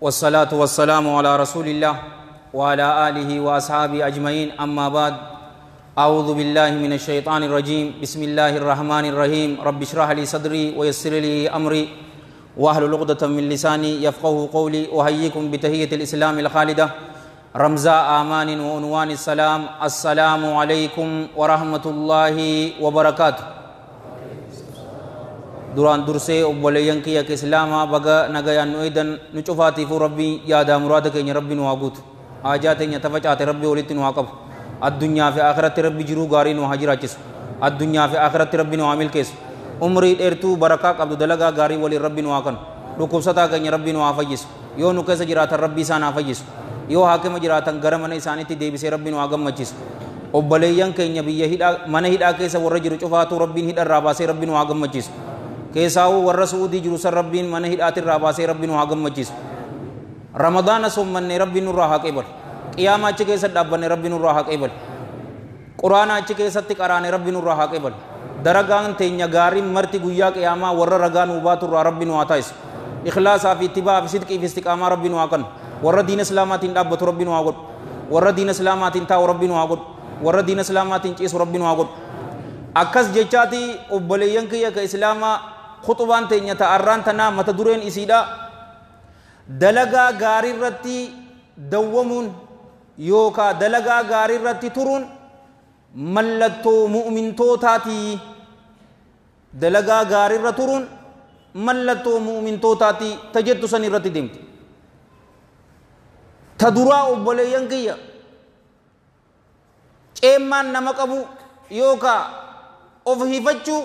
والصلاة والسلام على رسول الله وعلى آله وأصحابه أجمعين أما بعد أعوذ بالله من الشيطان الرجيم بسم الله الرحمن الرحيم رب اشرح لي صدري ويسر لي أمري وأهل لقدة من لساني يفقه قولي أهيكم بتهية الإسلام الخالدة رمزاء آمان وعنوان السلام السلام عليكم ورحمة الله وبركاته duraan dursee obboleeyyan kiyya islaamaa baga nagayaan nu eedan nu cufaatiifuu rabbii yaadaa muraada keenya rabbii nu haa guutu haajaa teenya tafa caate rabbii walitti nu haa qabu addunyaa fi akhiratti rabbi jiruu gaarii nu haa jiraachisu addunyaa fi akhiratti rabbi nu haa milkeessu umrii dheertuu barakaa qabdu dalagaa gaarii waliin rabbi nu haa kanu dhukkubsataa keenya rabbi nu haa fayyisu yoo nu keessa jiraatan rabbii isaan haa fayyisu yoo haakima jiraatan gara mana isaaniitti deebisee rabbi nu haa gammachiisu obboleeyyan keenya biyya hidhaa mana hidhaa keessa warra jiru cufaatuu rabbiin hidharraa baasee rabbi nu haa gammachiisu كيساو ورسودي جروس ربين من هي الاتي الراباسي ربين واغم مجيس رمضان سوم من ربين الراها كيبل قيامة كيسا دابن ربين الراها كيبل قرآن اچ كيسا تقران ربين الراها كيبل درقان تينيا غارين مرتي قويا قيامة ورر رغان وبات الرا ربين واتايس إخلاص في اتباع في صدق في استقامة ربين واقن ورر دين سلاماتين دابت ربين واقن ورر دين سلاماتين تاو ربين واقن ورر دين سلاماتين كيس ربين واقن أكس جيشاتي أبليانكي يك إسلاما خطبان تينيا تأران تنا متدورين إسيدا دلغا غاري رتي دومون يوكا دلغا غاري رتي ترون ملتو مؤمن توتاتي دلغا غاري رترون ملتو مؤمن توتاتي تجد سن رتي ديمتي تدورا أبوليان كيا ceemaan nama qabu yookaa of hifachuu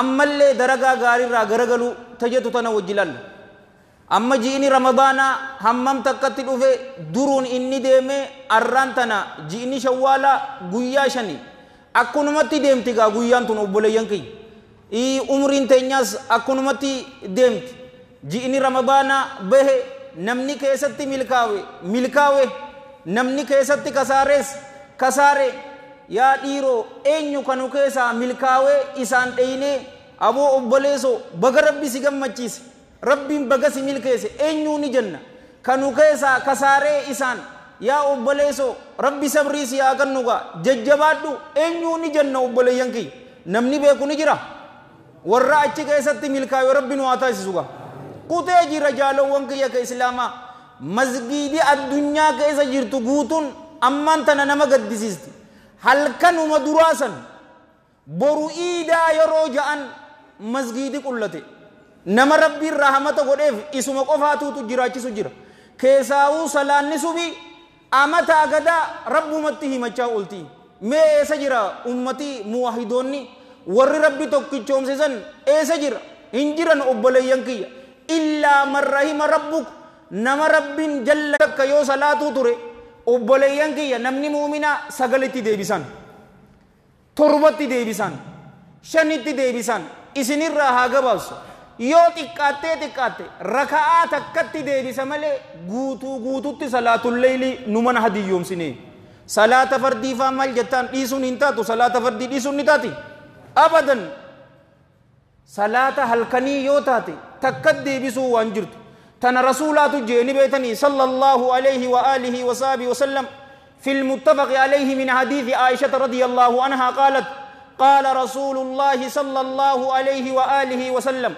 ammallee daragaa gaariirraa garagalu tajetu tana wajji lalla amma ji'ini ramadaanaa hammam takkatti dhufe duruun inni deemee arraan tana ji'ini shawwaalaa guyyaa shani akkunumatti deemti gaa guyyaan tun obboleeyyan kiyya umriin teenyaas akkunumatti deemti ji'ini ramadaanaa bahe namni keessatti milkaawe milkaawe namni keessatti kasaarees kasaare yaa dhiiroo eenyu kanu keessaa milkaawee isaan dheyne aboo obboleesoo baga rabbi si gammachiise rabbiin baga si milkeesse eenyuu ni jenna kanu keessaa kasaaree isaan yaa obboleesoo rabbi sabrii si yaa kannugaa jajjabaadhu eenyuu ni jenna obboleeyyan kiyya namni beeku ni jira warra achi keessatti milkaa'e rabbi nu haa taasisugaa qutee jira jaalowwan kiyya ka islaamaa masgiidii addunyaa keessa jirtu guutuun ammaan tana nama gaddisiisti halkan duraa san boru iidaa yeroo ja'an masgiidi qullate nama rabbiin rahamata godheef isuma qofaatuutu jiraachisu jira keessaawuu salaanni subii amataa gadaa rabbumatti himachaa oolti mee eessa jira ummatii muwahidoonni warri rabbi tokkichoomsisan eessa jira hin jiran obboleeyyan kiyya illaa man rabbuk nama rabbiin jalla takka yoo salaatuu ture obboleeyyan kiyya namni muuminaa sagalitti deebisan torbatti deebisan shanitti deebisan isinirraa haa gabaasu yoo xiqqaattee xiqqaatte raka'aa takkatti deebisa malee guutuu guututti salaatulleeyli nu mana hadiyyoomsine salaata fardii faa maal jettaan dhiisuun hin taatu salaata fardii dhiisuun ni taati abadan salaata halkanii yoo taate takkatti deebisuu waan jirtu تنا رسولات جيني بيتني صلى الله عليه وآله وصحبه وسلم في المتفق عليه من حديث عائشة رضي الله عنها قالت قال رسول الله صلى الله عليه وآله وسلم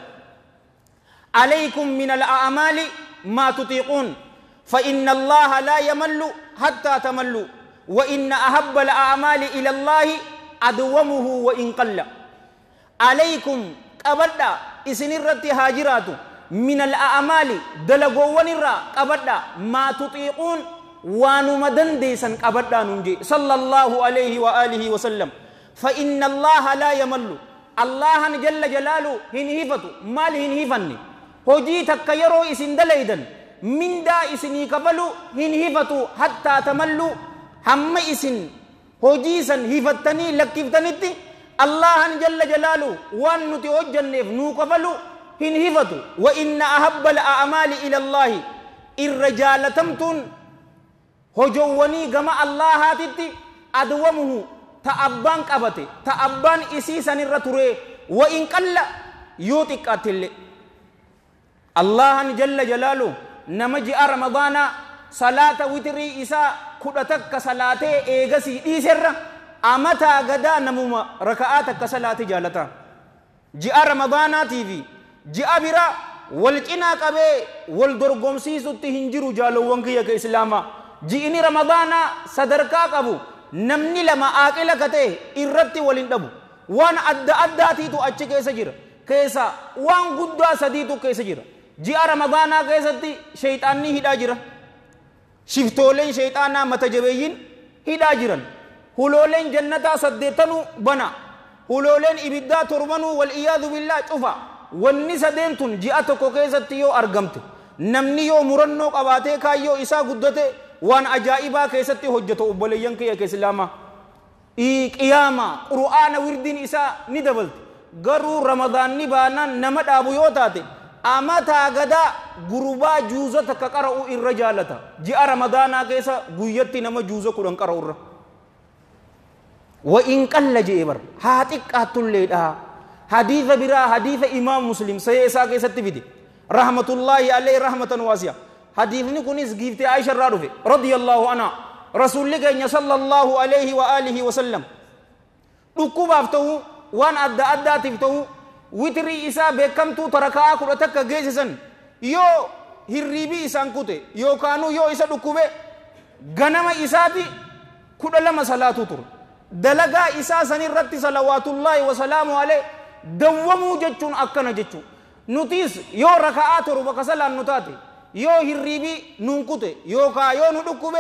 عليكم من الأعمال ما تطيقون فإن الله لا يمل حتى تملوا وإن أحب الأعمال إلى الله أدومه وإن قل عليكم أبدا إسن الرد هاجراتكم من الأعمال دلقوا ونرى أبدا ما تطيقون وانما دنديسا أبدا ننجي صلى الله عليه وآله وسلم فإن الله لا يمل الله جل جلاله هنهفت ما هنهفني هجي يرو إسن دليدا من دا إسني قبلو هنهفت حتى تمل هم إسن هجيسا هفتني لكفتني الله جل جلاله وان نتي نوك hinhifatu wa inna ahabba al'amali ila allahi irra jaalatamtuun hojowwanii gama allahaatitti adwamuhu ta abbaan qabate ta abbaan isii sanirra ture wa in qalla yoo xiqqaattille allahan jalla jalaalu nama ji'a ramadaana salaata witirii isaa kudha takka salaatee eegasii dhiiserra amataa gadaa namuma raka'aa takka salaate jaalata ji'a ramadaanaatiifi ji'a bira wal cinaa qabee wal dorgomsiisutti hin jiru jaalowwan kiyya ka islaama ji'ini ramadaana sadarkaa qabu namni lama aaqila ka ta'e irratti wal hin dhabu waan adda addaatiitu achi keessa jira keessa waan guddaa sadiitu keessa jira ji'a ramadaanaa keessatti shayxaanni hidhaa jira shiftooleen shayxaanaa mata jabeeyyiin hidhaa jiran hulooleen jannataa saddeettanuu bana hulooleen ibiddaa torbanuu wal iyyaadu billaa cufa wanni sadeen tun ji'a tokko keessatti yoo argamte namni yoo murannoo qabaatee kaayyoo isaa guddate waan ajaa'ibaa keessatti hojjetu obboleeyyan kiyya keessilaama qiyaama qur'aana wirdiin isaa ni dabalte garuu ramadaanni baanaan nama dhaabu yoo taate amataa gadaa gurbaa juuza takka qara'u irra jaalata ji'a ramadaanaa keessa guyyatti nama juuza kudhan qara'u irra wa in qalla jee bar haa xiqqaattulleedha. حديث برا حديث إمام مسلم صحيح إساء كيستي فيدي رحمة الله عليه رحمة واسعة حديث نكونيس جيفتي عائشة رارفي رضي الله عنها رسول الله صلى الله عليه وآله وسلم لكوب أفتو وان أدى أدى تفتو وتري إساء بكمتو تركاء كرتك جيسسن يو hirriibii isaan kute yookaanuu yoo isa dhukkube ganama isaati kudha lama salaatu ture dalagaa isaa san irratti salawaatullaahi wasalaamu alee dawwamuu jechuun akkana jechuun nutiis yoo raka'aa torba kasalaan nu taate yoo hirriibii nuun kute yookaan yoo nu dhukkube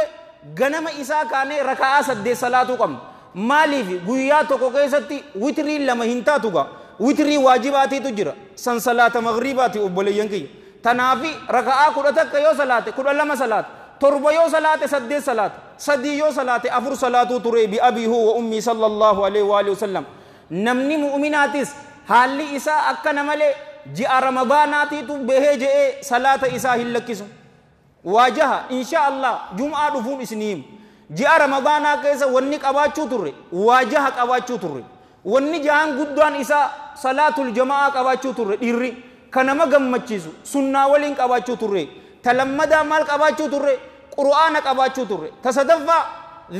ganama isaa kaanee raka'aa saddeet salaatuu qabna maaliif guyyaa tokko keessatti witiriin lama hin taatuga witirii waajibaatiitu jira san salaata magriibaati obboleeyyan kiyya tanaafi raka'aa kudha takka yoo salaate kudha lama salaate torba yoo salaate saddeet salaate sadii yoo salaate afur salaatuu ture bi abiihu wa ummii sallallahu alaihi wa alihi wasallam namni mu'uminaatis haalli isaa akkana malee ji'a ramadaanaatiitu bahee je'ee salaata isaa hin lakkisu waajaha insha allah jum'aa dhufuun isiniimu ji'a ramadaanaa keessa wanni qabaachuu turre waajaha qabaachuu turre wanni jahan guddaan isaa salaatul jama'aa qabaachuu turre dhiirri kanama gammachiisu sunnaa waliin qabaachuu turre talammadaa maal qabaachuu turre qur'aana qabaachuu turre tasadaffaa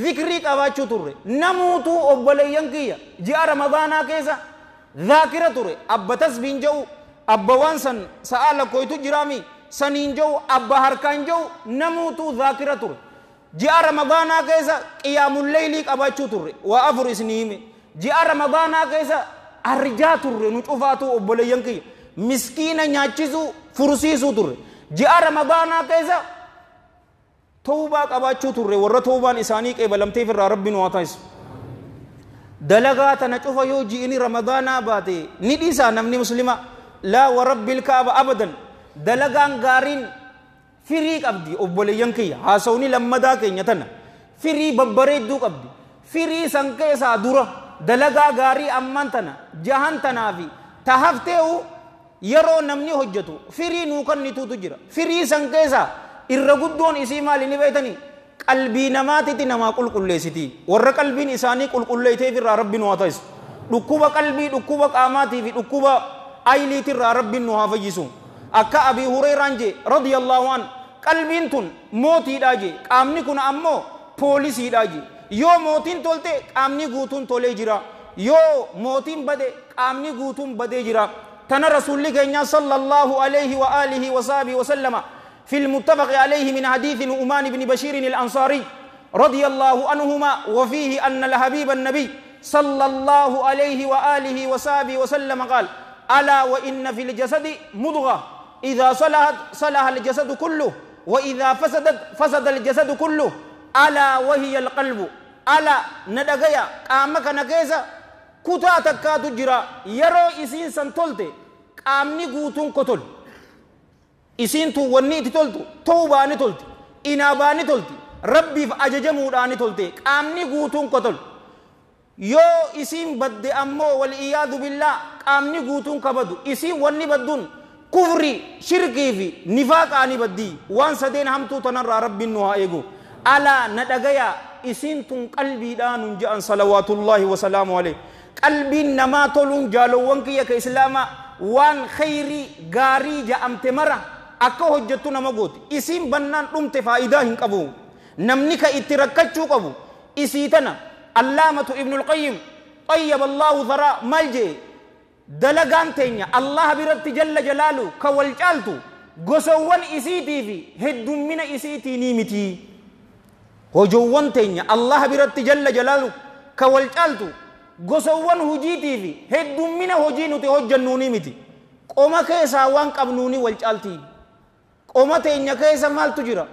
zikrii qabaachuu turre namuutuu obboleeyyan kiyya ji'a ramadaanaa keessa ذاكرة تري أبا تسبين جو أبا وانسن سأل كويتو جرامي سنين جو أبا هركان جو نموتو ذاكرة تري جاء رمضان كيسا قيام الليل أباتشو تري وأفر اسنيمي جاء رمضان كيسا أرجا تري نشوفاتو أبليين كي مسكينة نياتشيسو فرسيسو تري جاء رمضان كيسا توبا أباتشو تري ورى إساني كي بلمتي في ربي نواتايسو dalagaa tana cufa yoo ji'ini ramadaanaa baate ni dhiisa namni muslima laa warabbi ilkaaba abadan dalagaan gaariin firii qabdi obboleeyyan kiyya haasawni lammadaa keenya tana firii babbareedduu qabdi firii san keessaa dura dalagaa gaarii amman tana jahan tanaa fi ta haftee'u yeroo namni hojjetu firii nuu kannituutu jira firii san keessaa irra guddoon isii maali ni beeytanii qalbii namaatitti namaa qulqulleessiti warra qalbiin isaanii qulqulleeyteef irraa rabbiin waa ta'isu dhukkuba qalbii dhukkuba qaamaatii fi dhukkuba ayiliiti irraa rabbiin nu haa fayyisu akka abii hureeraan jee radiyallaahu an qalbiin tun mootiidhaa jee qaamni kun ammoo poolisiidhaa jee yoo mootiin tolte qaamni guutuun tolee jira yoo mootiin bade qaamni guutuun badee jira tana rasuulli keenya sallallahu alayhi wa alihi wa sahbihi wa sallama في المتفق عليه من حديث نؤمان بن بشير الأنصاري رضي الله عنهما وفيه أن الحبيب النبي صلى الله عليه وآله وصحبه وسلم قال ألا وإن في الجسد مضغة إذا صلحت صلح الجسد كله وإذا فسدت فسد الجسد كله ألا وهي القلب ألا ندقيا قامك نكيسا كتاتك كاتجرا يرو إسين سنتولت قامني قوتون قتل isiintu wanni itti toltu ta'uu baani tolti inaa baani tolti rabbiif ajajamuudhaani tolte qaamni guutuun ko yoo isiin badde ammoo wal iyaadu billaa qaamni guutuun kabadu isiin wanni badduun kufri shirkii fi nifaaqaani baddii waan sadeen hamtuu tanarraa rabbiin nu haa eegu alaa na dhagayaa isiin tun qalbiidhaan hun je'an salawaatullaahi wasalaamu alayh qalbiin namaa toluun jaalowwan kiyya ka islaamaa waan khayrii gaarii ja'amte mara akka hojjettu nama gooti isiin bannaan dhumte faayidaa hin qabu namni ka itti rakkachuu qabu isii tana allaamatu ibnu lqayyim طيب الله ثراء ملجئ dalagaan teenya allaha biratti jalla jalaalu ka wal caaltu gosowwan isiitii fi heddummina isiitii ni miti hojowwan teenya allaha biratti jalla jalaalu ka wal caaltu gosowwan hujiitii fi heddummina hojii nuti hojjannuu ni miti qoma keessaa waan qabnuuni wal caaltii qooma teenya keessa maaltu jira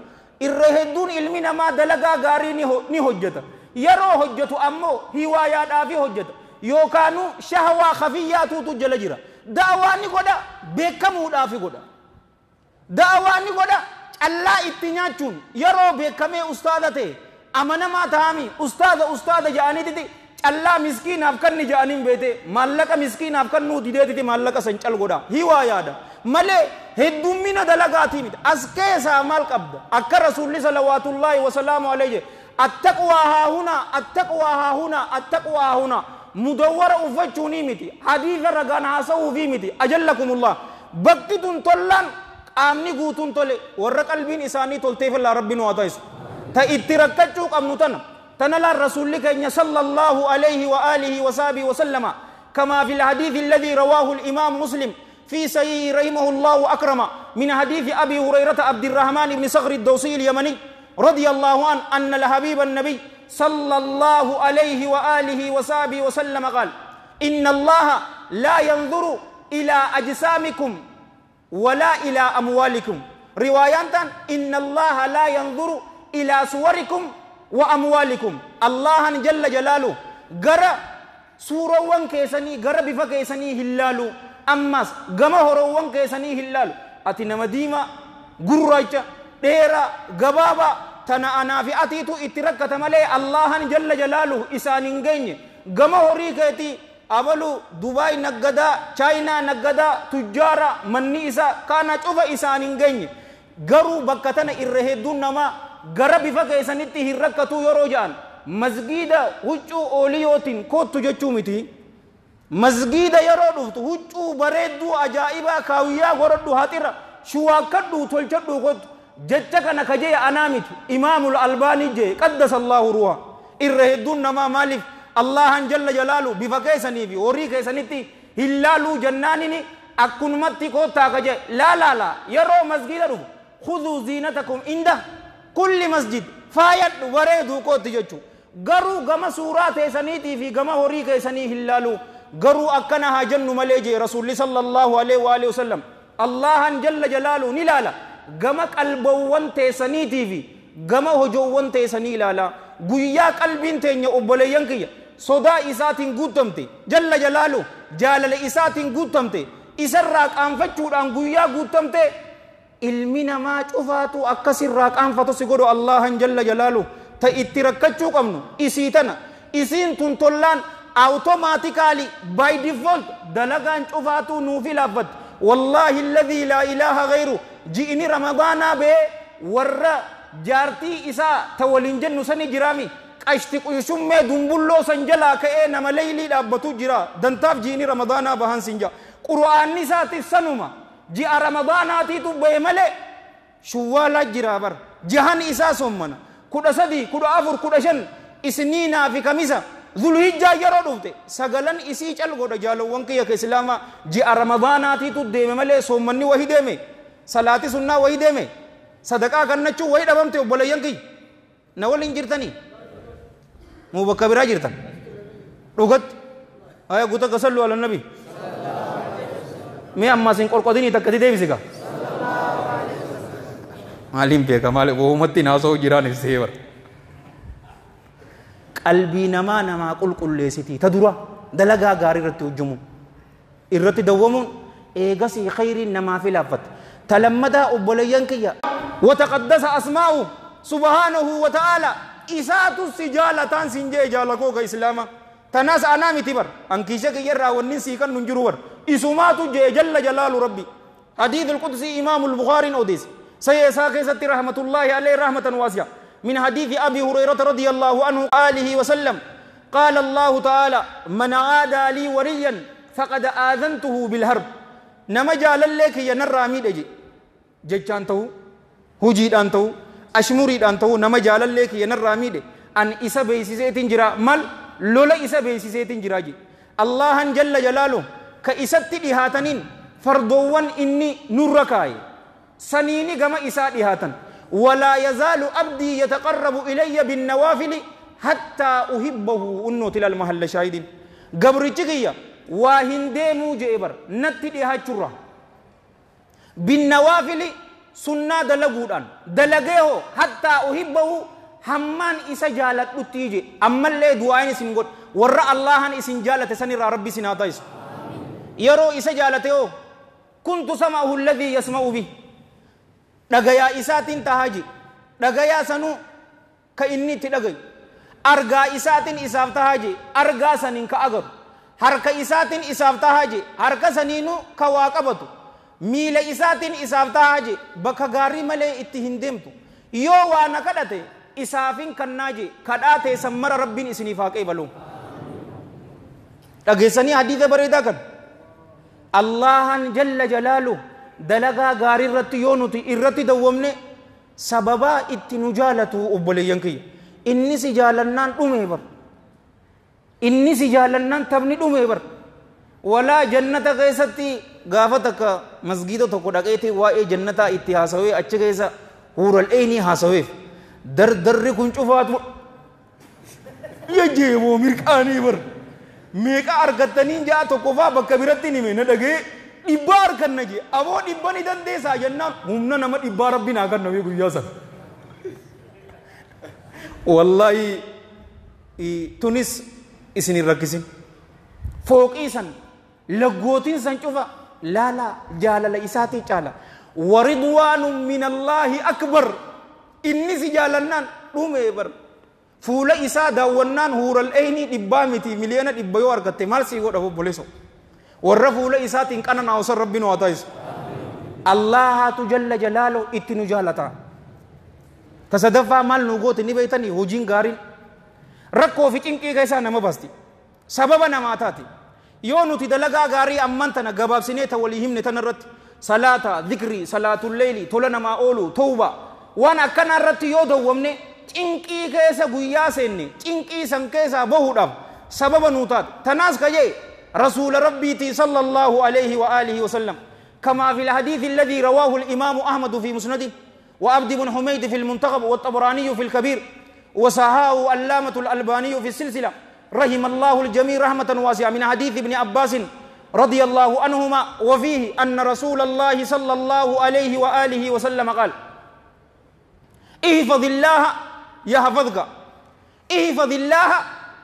irra hedduun ilmi namaa dalagaa gaarii ni hojjeta yeroo hojjetu ammoo hiwaayaadhaafi hojjeta yookaanu shahawaa khafiyyaatuutu jala jira da'awaa ni godha beekamuudhaafi godha da'awaa ni godha callaa itti nyaachuun yeroo beekamee ustaada ta'e amanamaa ta'ami ustaada ustaada ja'aniititi callaa miskiinaaf kanni ja'aniin beete maallaqa miskiinaaf kan nuu dideetiti maallaqa san cal godha hiwaa yaada malee هدومينا دلقاتي ميت أسكي سامال قبض أكا رسول الله صلى الله عليه وسلم التقوى ها هنا التقوى ها هنا التقوى ها هنا مدور أفتشوني ميتي حديث رقان حاسو في ميتي أجلكم الله دون طلان آمني قوتن طلي ورق قلبين إساني طلتي فالله ربي نواتيس تا اتركتشوك أمنتن تنال الرسول لك صلى الله عليه وآله وصحبه وسلم كما في الحديث الذي رواه الإمام مسلم في سي رحمه الله أكرم من حديث أبي هريرة عبد الرحمن بن صغر الدوسي اليمني رضي الله عنه أن الحبيب النبي صلى الله عليه وآله وصحبه وسلم قال إن الله لا ينظر إلى أجسامكم ولا إلى أموالكم رواية إن الله لا ينظر إلى صوركم وأموالكم الله جل جلاله غرى سورة وان كيسني غرى بفا كيسني هلالو ammas gama horoowwan keessanii hin laalu ati nama diimaa gurraacha dheeraa gabaabaa tana anaa fi atiitu itti rakkata malee allahan jalla jalaaluhu isaan hin geenye gama horii keetii abalu dubaay naggadaa chaayinaa naggadaa tujjaara manni isaa kaana cufa isaan hin geenye garuu bakka tana irra hedduun namaa gara bifa keessanitti hin rakkatu yeroo ja'an masgiida huccuu ooliyootiin koottu jechuu miti masgiida yeroo dhuftu huccuu bareedduu ajaa'ibaa kaawiyyaa godhadhu haxira shuwaakkadhu tolchadhu kottu jecha kana ka jee anaa miti imaamul albaanii jee qaddas allaahu ruha irra hedduun namaa maaliif allahan jalla jalaalu bifa keessanii fi horii keessanitti hin laaluu jannaanini akkunumatti koottaa ka jee laalaalaa yeroo masgiida dhufu khuduu ziinatakum inda kulli masjid faayadhu bareeduu kootti jechuu garuu gama suuraa keessaniitii fi gama horii keessanii hin laaluu قروا أكنا هاجن مليجي رسول الله صلى الله عليه وآله وسلم الله جل جلاله نلالا قم البوان تيسني تيفي قم هجوان تيسني لالا غيا قلبين تيني أبليان ينكي صدا إساتين قوتمتي جل جلاله جالل إساتين قوتمتي إسراك أنفتشوران قيا قوتمتي ilmi namaa cufaatu akkas irraa qaanfatu si godhu allahan jalla jalaalu ta itti rakkachuu qabnu isii tana isiin tun tollaan automatically by default دلغان شفاتو نوفي لافت والله الذي لا إله غيره جئني رمضانا به ور جارتي إسا تولين جنو سني جرامي قشتي قيشمي دنبولو سنجلا كأي نما ليلي لابتو جرا دنتاف جئني رمضانا بهان سنجا قرآن نساتي سنما جاء رمضان آتي آتيتو بيملي شوالا جرابر جهان إسا سمنا كل سدي كل أفر كل شن إسنينا في كميسة zulhijjaa yeroo dhufte sagalan isii cal godha jaalowwan kiyya ka islaama ji'a ramadaanaatiitu deeme malee soommanni wahi deeme salaati sunnaa wahi deeme sadaqaa kannachuun wahi dhabamte obboleeyyan kiyya na waliin jirtanii muu bakka biraa jirtan dhugatti aya guuta ka sallu ala nabi mee ammaas hin qorqotinii takkati deebisi gaa maaliin beeka maal uumatti naasoo jiraan ibsee bara قلبي نما نما قل قل لي ستي تدرى دلغا غاري رت وجمو ارت دومون ايغس خير نما في لفت تلمدا وبلينك يا وتقدس اسماءه سبحانه وتعالى اسات السجال تان سنج جالكو كاسلاما تناس انا متبر انكيشك يرا ونن سيكن منجرور اسماتو جل جلال ربي حديث القدس امام البخاري نوديس سيسا كيسة رحمة الله عليه رحمة واسعة من حديث أبي هريرة رضي الله عنه آله وسلم قال الله تعالى من عادى لي وريا فقد آذنته بالهرب نمجا لليك ينرى ميدجي ججان تو هجي دان تو أشموري دان تو ينرى ميد أن إسا بيسيسيتين جرا مال لولا إسا بيسيسيتين جرا جي الله جل جلاله كإسات دهاتنين فردوان إني نوركاي سنيني غما إسا دهاتن ولا يزال أبدي يتقرب إلي بالنوافل حتى أحبه أنه تلال محل شاهد قبر تقيا واهن ديمو جيبر نتدي هاتشرة بالنوافل سنة دلقودان دلقه حتى أحبه همّان إسا جالت لتيجي أما اللي دعائن سنقول ورّا الله إسن جالت سنر ربي سناتيس يرو إسا جالته كنت سمعه الذي يسمع به dhagayaa isaatiin tahaaji dhagayaa sanu ka inni itti dhagayu argaa isaatiin isaaf tahaaji argaa saniin ka agaru harka isatin isaaf tahaaji harka saninu ka waa qabatu miila isaatiin isaaf tahaaji bakka gaarii malee itti hin deemtu yoo waa na kadhate isaafin kannaaji kadhaa teessan mara rabbiin isiniif haa qeebaluu kan allahan jalla jalalu dalagaa gaarii irratti yoo nuti irratti dawwamne sababaa itti nu jaalatu obboleeyyan kiyya inni si jaalannaan dhumee bar inni si jaalannaan tabni dhumee bar walaa jannata keessatti gaafa takka masgiida tokko dhaqeeti waa'ee jannataa itti haasawee achi keessa huural'eenii haasaweef dardarri kun cufaatu yajeeboo mirqaanii bar meeqa argattanii ja'a tokkofaa bakka biratti hime na dhagee dhibbaa harkanna jee aboo dhibba ni dandeessaa jennaan humna nama dhibbaa rabbiin haa kennamee guyyaa sana. Wallaahi tunis isin hin rakkisin. Fooqii san lagotin san cufa laalaa isati chala caala. Waridwaanun minallaahi akbar inni si jaalannaan dhumee bar. Fuula isaa daawwannaan huural'eenii dhibbaa miti miliyoona dhibba yoo argatte maal sii warra fuula isaatiin qananaa osan rabbiin waa taa'isu allaahatu jalla jalaalo itti nu jaalata ta sadaffaa maal nu goote ni beeytanii hojiin gaariin rakkoo fi cinqii keessaa nama basti sababa namaa taate yoo nuti dalagaa gaarii amman tana gabaabsinee ta walii himne tana irratti salaata zikrii salaatulleelii tola namaa oolu tawba waan akkanaa irratti yoo dawwamne cinqii keessa guyyaa seenne cinqii san keessaa bahuudhaaf sababa nuu taate tanaas kajee رسول ربي صلى الله عليه وآله وسلم كما في الحديث الذي رواه الإمام أحمد في مسنده وعبد بن حميد في المنتخب والطبراني في الكبير وصحاه اللامة الألباني في السلسلة رحم الله الجميع رحمة واسعة من حديث ابن عباس رضي الله عنهما وفيه أن رسول الله صلى الله عليه وآله وسلم قال احفظ الله يحفظك احفظ الله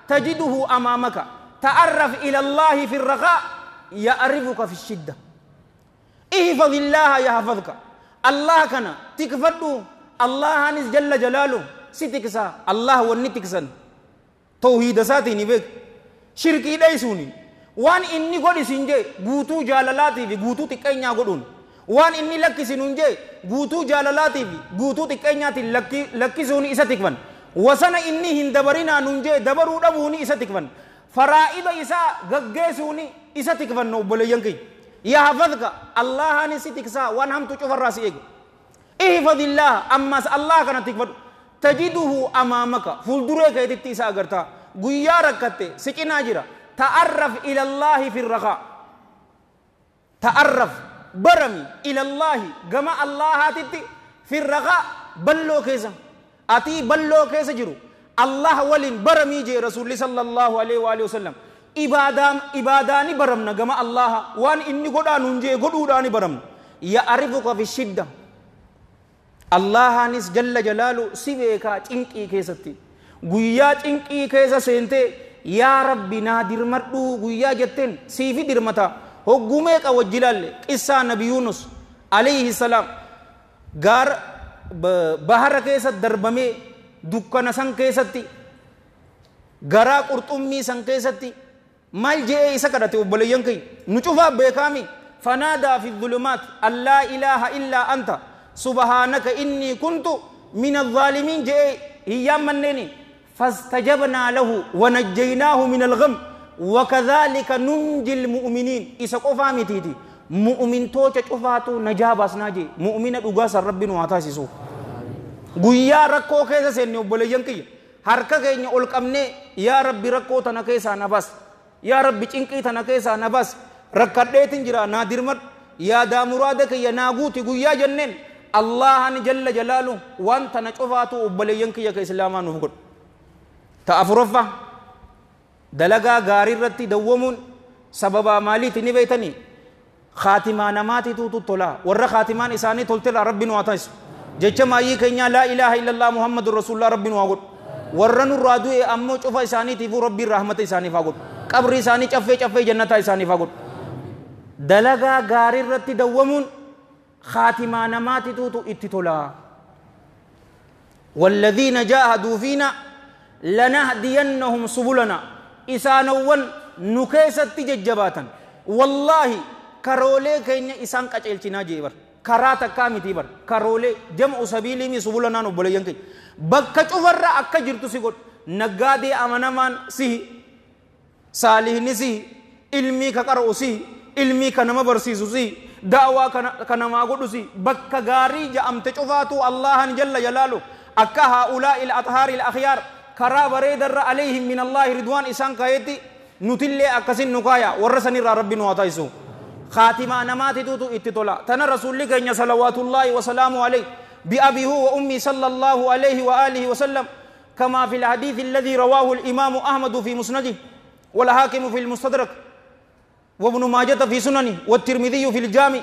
تجده أمامك تعرف إلى الله في الرخاء يعرفك في الشدة احفظ الله يحفظك الله كان تكفدو الله هانس جل جلاله ستكسا الله ونتكسن توحيد ساتي نبك شركي دايسوني وان إني قد سنجي بوتو جالالاتي في بوتو تكأينا قدون وان إني لكي سننجي بوتو جالالاتي في بوتو تكأينا لكي سوني إسا تكفن وسنا إني هندبرنا ننجي دبرو دبوني إسا تكفن فرائب إساء قجيسوني إساء تكفنو ينكي يحفظك الله نسي تكسا وانهم تجو فراسي إيه احفظ الله أما الله كان تكفن تجده أمامك فلدريك يتبت إساء قرتا قيا ركته سكي جرا تعرف إلى الله في الرخاء تعرف برم إلى الله جمع الله تتي في الرخاء بلو كيسا أتي بلو كيسا جرو الله ولين برمي جي رسول الله صلى الله عليه وآله وسلم إبادان إباداني برم جما الله وان إني أنجى قد أوداني برم يعرفك في الشدة الله نس جل جلاله سيبك تنكي كيستي قويا تنكي كيسا سينتي يا ربي نادر مرتو قويا جتين سيفي درمتا هو قوميك أو جلال إسحاق نبي يونس عليه السلام غار بحر كيسا دربمي dukkana san keessatti garaa qurxummii san keessatti maal je'ee isa kadhate obboleeyyan keenya nu cufaa beekaami fanaadaa fi dhulumaat allaa ilaaha illaa anta subhaanaka innii kuntu min alzaalimiin je'ee hiyyaan manneeni فاستجبنا له ونجيناه من الغم وكذلك ننجي المؤمنين إذا قفا متيتي مؤمن توجه قفاتو نجابس ناجي مؤمن الأقاس الرب وعطاسي سوه guyyaa rakkoo keessa seenne obboleeyyan kiyya harka keenya ol qabnee yaa rabbi rakkoo tana keessaa na bas yaa rabbi cinqii tana keessaa na bas rakkadheetin jira naa dirmad yaa daamuraada kiyya naa guuti guyyaa jenneen allahan jalla jalaalu waan tana cofaatu obboleeyyan kiyya ka islaamaa nuuf godhu ta afuraffa dalagaa gaarii irratti dawwamuun sababa maaliiti ni beeytanii خاتما نماتي توتو تولا ورا خاتمان إساني تولتلا ربي نواتيس jecha maayii keenya laa ilaaha illallaa muhammadun rasuullaa rabbiin waa godhu warra nurraa du'e ammoo cufa isaaniitiifuu rabbiin rahmata isaaniif haa godhu qabri isaanii caffee caffee jannataa isaaniif haa godhu dalagaa gaarii irratti dawwamuun خاتما نماتتوتو اتتولا والذين جاهدوا فينا لنهدينهم سبلنا إسانوان نكيست ججباتا والله كرولي كين إسان قتلتنا جيبر karaa takkaa miti bar karoolee jam'u sabiilii mi subulanaan obboleeyyan keenya bakka cufarra akka jirtu si godhu naggaadee amanamaan sihi saalihni sihi ilmii ka qara'u sihi ilmii ka nama barsiisu sihi da'awaa ka namaa godhu sihi bakka gaarii ja'amte cufaatu allahan jalla jalaalu akka haa'ulaa'il athaaril akhyaar karaa bareedarra alayhim min allahi ridwaan isaan kayetti nutillee akkasin nu kaaya warra sanirraa rabbi nu haa taasisuu خاتمة نماتي توتو اتطلع تنا رسول لك إن صلوات الله وسلامه عليه بأبيه وأمي صلى الله عليه وآله وسلم كما في الحديث الذي رواه الإمام أحمد في مسنده والحاكم في المستدرك وابن ماجة في سننه والترمذي في الجامع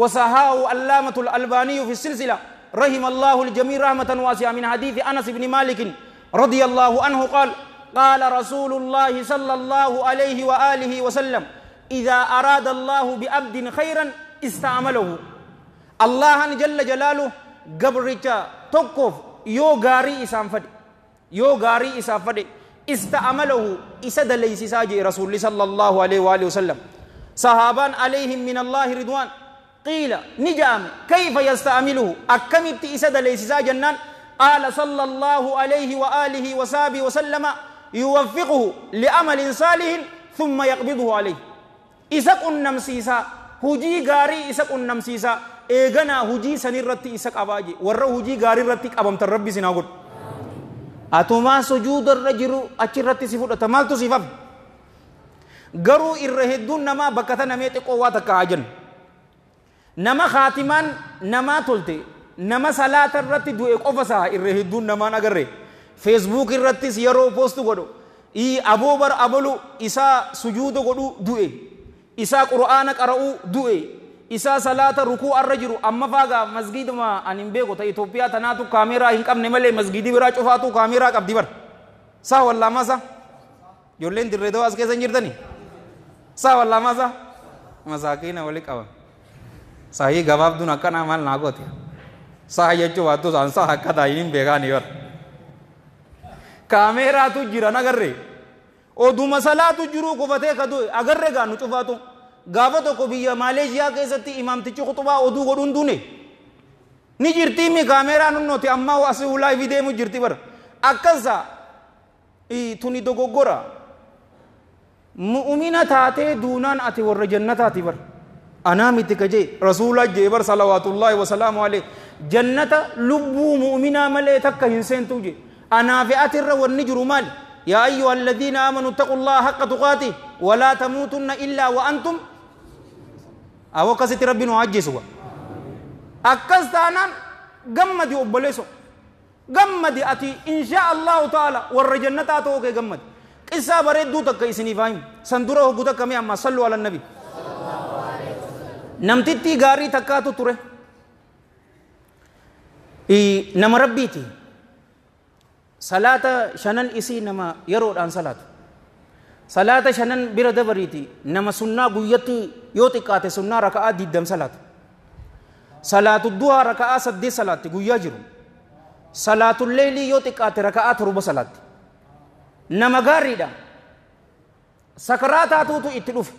وصحاه اللامة الألباني في السلسلة رحم الله الجميع رحمة واسعة من حديث أنس بن مالك رضي الله عنه قال قال رسول الله صلى الله عليه وآله وسلم إذا أراد الله بأبد خيرا استعمله الله جل جلاله قبرك توقف يو غاري إسان فدي يو غاري إسان فدي استعمله إسد ليس ساجي رسول صلى الله عليه وآله وسلم صحابان عليهم من الله رضوان قيل نجام كيف يستعمله أكمت إسد ليس ساجنان قال صلى الله عليه وآله وصحبه وسلم يوفقه لأمل صالح ثم يقبضه عليه isa qunnamsiisa hujii gaarii isa qunnamsiisa eeganaa hujii sanirratti isa qabaaje warra hujii gaarirratti qabamtan rabbi sinaa godhu atumaa sujuudarra jiru achirratti si fudhata maaltu siif hafe garuu irra hedduun namaa bakka namee xiqqoo waa takka haa jennu nama kaatimaan namaa tolte nama salaata irratti du'e qofa isaa irra hedduun namaan agarre feesbuuk irrattis yeroo poostu godhu aboo bar abolu isaa sujuuda godhu du'e isa qura'aana qara'uu du'e isaa salaata rukuu arra jiru amma faagaa masgiiduma ani hin beeku ta Itoophiyaa tanaatu kaameeraa hin qabne malee masgiidii biraa cufaatu kaameeraa qabdi bar saa wallaamaa saa ijoolleen dirree dawaas keessa hin jirtani saa wallaamaa saa masaakiina wali qaba saahii gabaabduun akkanaa maal naa goote saa jechuu baattu saan saa akka taa'in beekaani bar kaameeraatu jira nagarree oduma salaatu jiruu kufatee kadu agarree gaanu cufaatu. gaafa tokko biyya Maaleeshiyaa keessatti imaamtichi qutubaa oduu godhuun duune ni jirti mi kaameeraan hunnooti ammaa asii ulaayifi deemu jirti bara akkasa tuni dogoggora mu'umina taatee duunaan ati warra jannataati bara anaa miti kajee rasuulaa jee bar salawaatullaahi wasalaamu alee jannata lubbuu mu'uminaa malee takka hin seentuu jee anaa fi atirra wanni jiru maali yaa ayyuha alladhiina aamanuu ittaqu llaha haqqa tuqaati walaa tamuutunna illaa wa antum awoo akkasitti rabbi nu ajjeesu akkas taanaan gammadi obboleeso gammadi ati insha allahu ta'ala warra jannataa ta'uu kee gammadi qissaa bareedduu takka isiniif himu san dura hoggu takka mee amma sallu ala nabi namtittii gaarii takkaatu ture nama rabbiiti salaata shanan isii nama yeroodhaan salaatu salaata shanan bira dabariiti nama sunnaa guyyatti yoo xiqqaate sunnaa raka'aa diddam salaata salaatu duhaa raka'aa saddeet salaatti guyyaa jiru salaatu leelii yoo xiqqaate raka'aa torba salaatti nama gaariidha sakaraataatuutu itti dhufe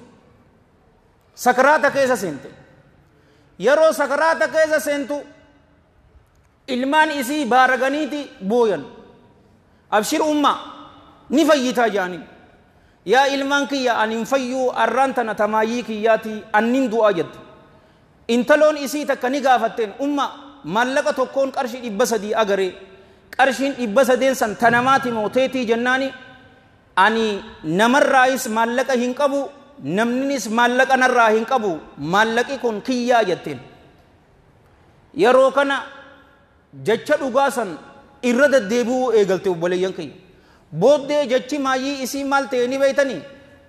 sakaraata keessa seente yeroo sakaraata keessa seentu ilmaan isii baaraganiiti booyan abshir ummaa ni fayyitaa jaaniin yaa ilmaan kiyya ani hin fayyuu arraan tana tamaayii kiyyaati annin du'aa jeddu intaloon isii takka ni gaafatteen umma mallaqa tokkoon qarshii dhibba sadii agaree qarshiin dhibba sadeen san tanamaati mooteetii jennaani ani namarraayis maallaqa hin qabu namninis maallaqa narraa hin qabu maallaqi kun kiyyaa jetteen yeroo kana jecha dhugaa san irra deddeebi'uu eegalte obboleeyyan kiyya بودي جتشي ماي اسي مال تيني بيتني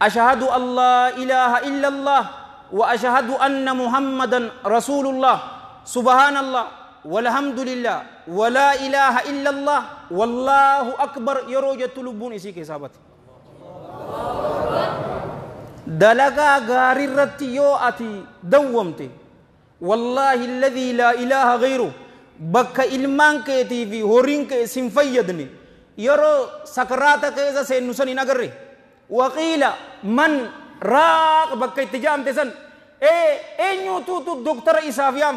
اشهد الله اله الا الله واشهد ان محمدا رسول الله سبحان الله والحمد لله ولا اله الا الله والله اكبر يروج تلبون اسي كسابت دلغا غاري رتيو اتي دومتي والله الذي لا اله غيره بك المان كيتي في هورين كي سنفيدني يرو سكرات كيزا سي سن نغري وقيل من راق بك اتجام تسن اي اينو تو تو دكتور اسافيام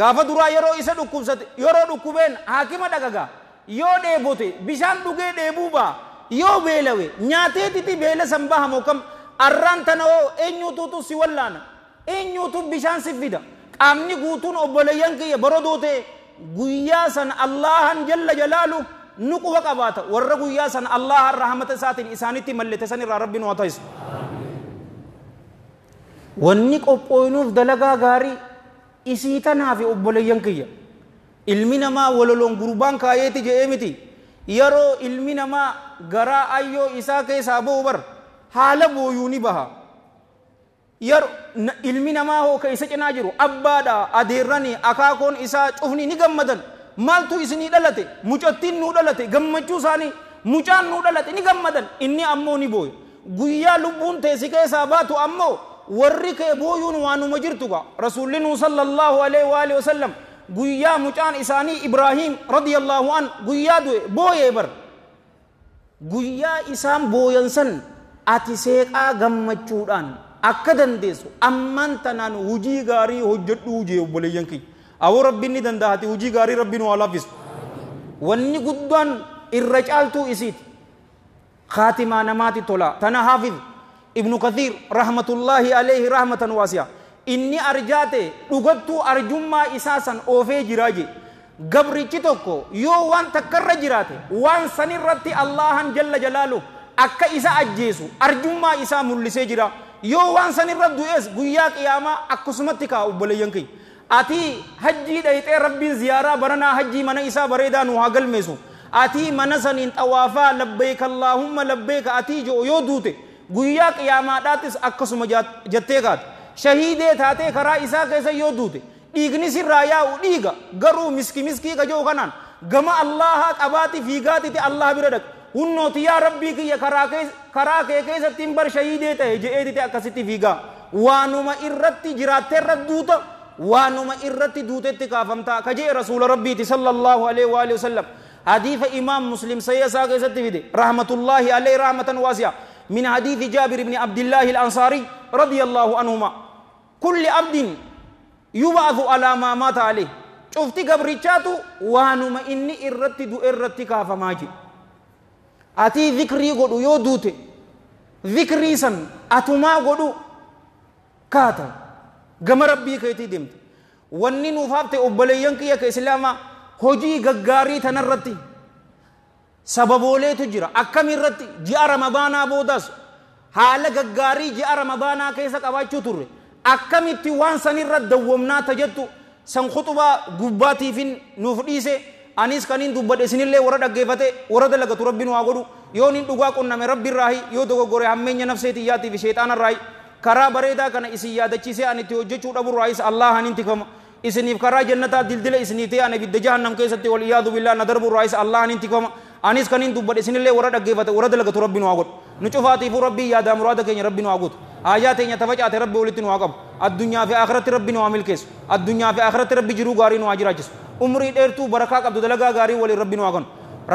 غافا درا يرو اسا دكوبسات يرو دكوبن حاكم دغغا يو ديبوتي بيشان دغي ديبوبا يو بيلوي نياتي تيتي بيل سمبا هموكم اران تنو اينو تو تو سيولانا اينو تو بيشان سيفيدا قامني غوتون اوبليان كي برودوتي غويا سن اللهن جل جلاله نقوة قباتا ورقوا ياسا الله الرحمة ساتين إسانيتي ملتي سنرى ربنا وطيس wanni qopho'inuuf dalagaa gaarii isii tanaa fi obboleeyyan kiyya ilmi namaa waloloon gurbaan kaayeeti je'ee miti yeroo ilmi namaa garaa ayyoo isaa keessaa ba'u bar haala booyuu ni baha ilmi namaa hoo ka isa cinaa jiru abbaadha adeerrani akaakoon isaa cufni ni gammadan maaltu isinii dhalate mucattiin nuu dhalate gammachuu isaanii mucaan nuu dhalate ni gammadan inni ammoo ni booye guyyaa lubbuun teessi keessaa baatu ammoo warri kee booyuun waanuma jirtuga rasuullinuu sallallahu alaihi waalihi wasallam guyyaa mucaan isaanii ibraahiim radiyallahu an guyyaa du'e booyee bar guyyaa isaan booyansan ati seeqaa gammachuudhaan akka dandeessu ammaan tanaan hujii gaarii hojjedhuu jee obboleeyyan kiyya awoo rabbiin ni danda'ate hojii gaarii rabbiin waa laffisu wanni guddaan irra caaltuu isiiti خاتمة نمات تولا تنا حافظ ابن كثير رحمة الله عليه رحمة واسعة إني أرجاته لغتو أرجما إساسا أوفي جراجي قبري تتوكو يو وان تكر جراته وان سنرتي الله جل جلاله أكا إسا أجيسو أرجما إسا ملسي جرا يو وان سنرد دوئس قياك إياما أكسمتك أبلي ينكي ati hajjii dhayxee rabbiin ziyaaraa baranaa hajjii mana isaa bareedaa nu haa galmeessu ati mana saniin xawaafaa labbeeka allaahumma labbeeka atii je'u yoo duute guyyaa qiyaamaadhaatis akkasuma jettee kaate shahiidee taatee karaa isaa keessa yoo duute dhiigni sirraa yaa'u dhiiga garuu miski miskii ka je'u kanaan gama allaha qabaati fiigaatiti allah bira dhaqa hunnooti yaa rabbii kiyya karaa kee keessatti hin bar shahiidee ta'e je'eetiti akkasitti fiigaa waanuma irratti jiraatteerra duuta وانما إرتي دوتت تا كجي رسول ربي صلى الله عليه وآله وسلم حديث إمام مسلم سيسا كيست في رحمة الله عليه رحمة واسعة من حديث جابر بن عبد الله الأنصاري رضي الله عنهما كل عبد يبعث على ما مات عليه شفتي قبريتشاتو وانما إني إرتي دو إرتي اجي أتي ذكري قدو يو دوت ذكري سن أتما قدو كاتا gama rabbii keetii deemte wanni nuuf hafte obboleeyyan kiyya ka islaamaa hojii gaggaarii tanarratti sababooleetu jira irratti ji'a ramadaanaa boodaas haala gaggaarii ji'a ramadaanaa keessa qabaachuu turre akkamitti waan sanirra dawwamnaa tajattu san kutubaa gubbaatiifin nuuf dhiise anis kaniin dubbadhe sinillee warra dhaggeeffate warra dalagatu rabbiin waa godhu yoo nin dhugaa qunname rabbiirraahi yoo dogoggore hammeenya nafseetiyyaatiif sheexaanarraahi karaa bareedaa kana isin yaadachiisee ani itti hojjechuu dhaburraayis allah aninti kama isiniif karaa jannataa dildila isiniitee ani bidda jahannam keessatti wal iyaadu billaa na darburraayis allah aninti kama anis kan hin dubbadhe isinillee warra dhaggeeffate warra dalagatu rabbi nu haa godhu nu cufaatiifuu rabbii yaadaa muraada keenya rabbi nu haa godhu aayaa teenya tafacaate rabbi walitti nu haa qabu addunyaa fi akhiratti rabbi nu haa milkeessu addunyaa fi akhiratti rabbi jiruu gaarii nu haa jiraachisu umrii dheertuu barakaa qabdu dalagaa gaarii waliin rabbi nu haa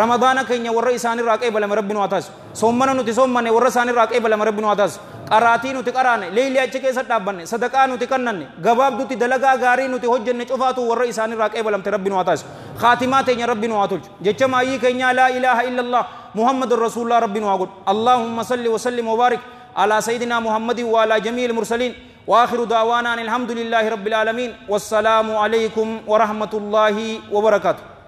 رمضان كينيا ورا إساني راك إبلا مربي نواتاس سومنا نوتي سومنا ورا إساني راك إبلا مربي نواتاس قراتي نو قرانة ليلة أشكي إسات دابنة صدقة نو كننة غباب دوتي دلقة غاري نو نوتي هجن نشوفاتو ورا إساني راك إبلا مربي نواتاس خاتمات كينيا ربي نواتوج جتما أي كينيا لا إله إلا الله محمد رسول الله ربي نواتوج اللهم صل وسلم وبارك على سيدنا محمد وعلى جميع المرسلين وآخر دعوانا أن الحمد لله رب العالمين والسلام عليكم ورحمة الله وبركاته